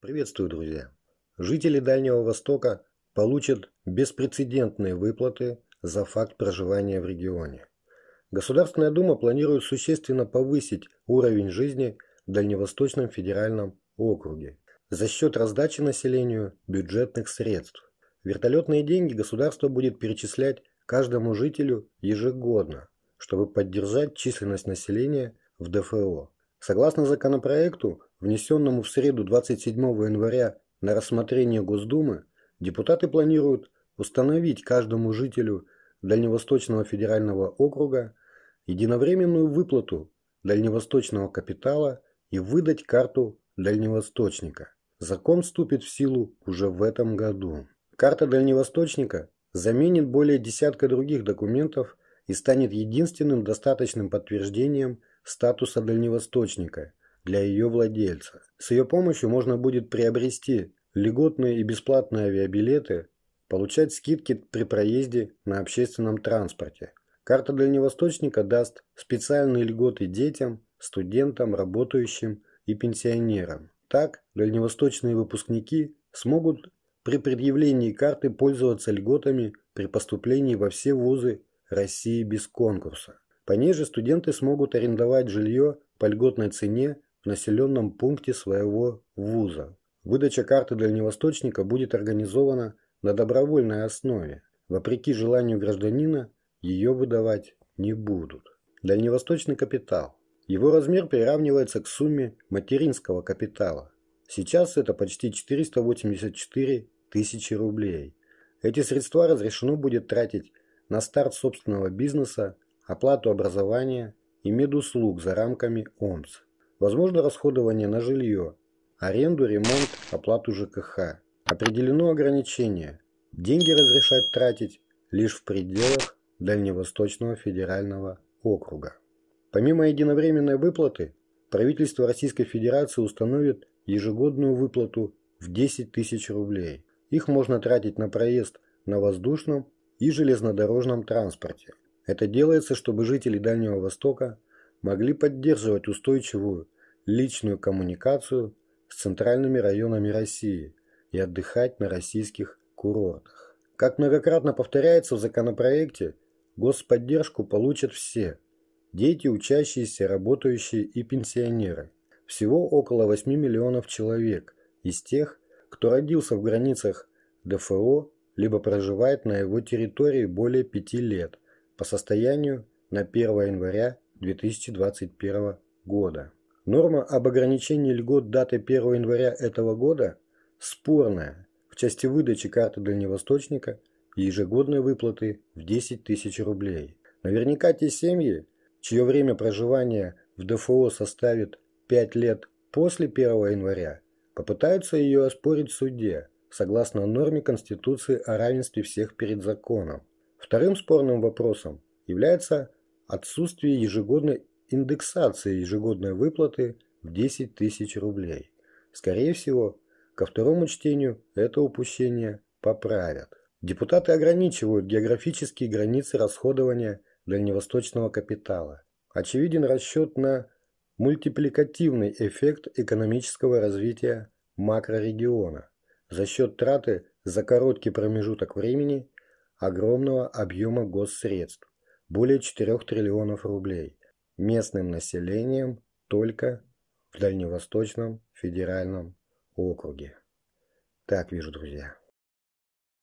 Приветствую, друзья! Жители Дальнего Востока получат беспрецедентные выплаты за факт проживания в регионе. Государственная Дума планирует существенно повысить уровень жизни в Дальневосточном федеральном округе за счет раздачи населению бюджетных средств. Вертолетные деньги государство будет перечислять каждому жителю ежегодно, чтобы поддержать численность населения в ДФО. Согласно законопроекту, внесенному в среду 27 января на рассмотрение Госдумы, депутаты планируют установить каждому жителю Дальневосточного федерального округа единовременную выплату дальневосточного капитала и выдать карту дальневосточника. Закон вступит в силу уже в этом году. Карта дальневосточника заменит более десятка других документов и станет единственным достаточным подтверждением статуса дальневосточника для ее владельца. С ее помощью можно будет приобрести льготные и бесплатные авиабилеты, получать скидки при проезде на общественном транспорте. Карта дальневосточника даст специальные льготы детям, студентам, работающим и пенсионерам. Так, дальневосточные выпускники смогут при предъявлении карты пользоваться льготами при поступлении во все вузы России без конкурса. По ней же студенты смогут арендовать жилье по льготной цене населенном пункте своего вуза. Выдача карты дальневосточника будет организована на добровольной основе. Вопреки желанию гражданина, ее выдавать не будут. Дальневосточный капитал. Его размер приравнивается к сумме материнского капитала. Сейчас это почти 484 тысячи рублей. Эти средства разрешено будет тратить на старт собственного бизнеса, оплату образования и медуслуг за рамками ОМС. Возможно расходование на жилье, аренду, ремонт, оплату ЖКХ. Определено ограничение. Деньги разрешать тратить лишь в пределах Дальневосточного федерального округа. Помимо единовременной выплаты, правительство Российской Федерации установит ежегодную выплату в 10 тысяч рублей. Их можно тратить на проезд на воздушном и железнодорожном транспорте. Это делается, чтобы жители Дальнего Востока могли поддерживать устойчивую личную коммуникацию с центральными районами России и отдыхать на российских курортах. Как многократно повторяется в законопроекте, господдержку получат все – дети, учащиеся, работающие и пенсионеры. Всего около 8 миллионов человек из тех, кто родился в границах ДФО, либо проживает на его территории более 5 лет по состоянию на 1 января 2021 года. Норма об ограничении льгот даты 1 января этого года спорная в части выдачи карты дальневосточника и ежегодной выплаты в 10 тысяч рублей. Наверняка те семьи, чье время проживания в ДФО составит 5 лет после 1 января, попытаются ее оспорить в суде, согласно норме Конституции о равенстве всех перед законом. Вторым спорным вопросом является отсутствие ежегодной индексации ежегодной выплаты в 10 тысяч рублей. Скорее всего, ко второму чтению это упущение поправят. Депутаты ограничивают географические границы расходования дальневосточного капитала. Очевиден расчет на мультипликативный эффект экономического развития макрорегиона за счет траты за короткий промежуток времени огромного объема госсредств более 4 триллионов рублей местным населением только в Дальневосточном федеральном округе. Так вижу, друзья.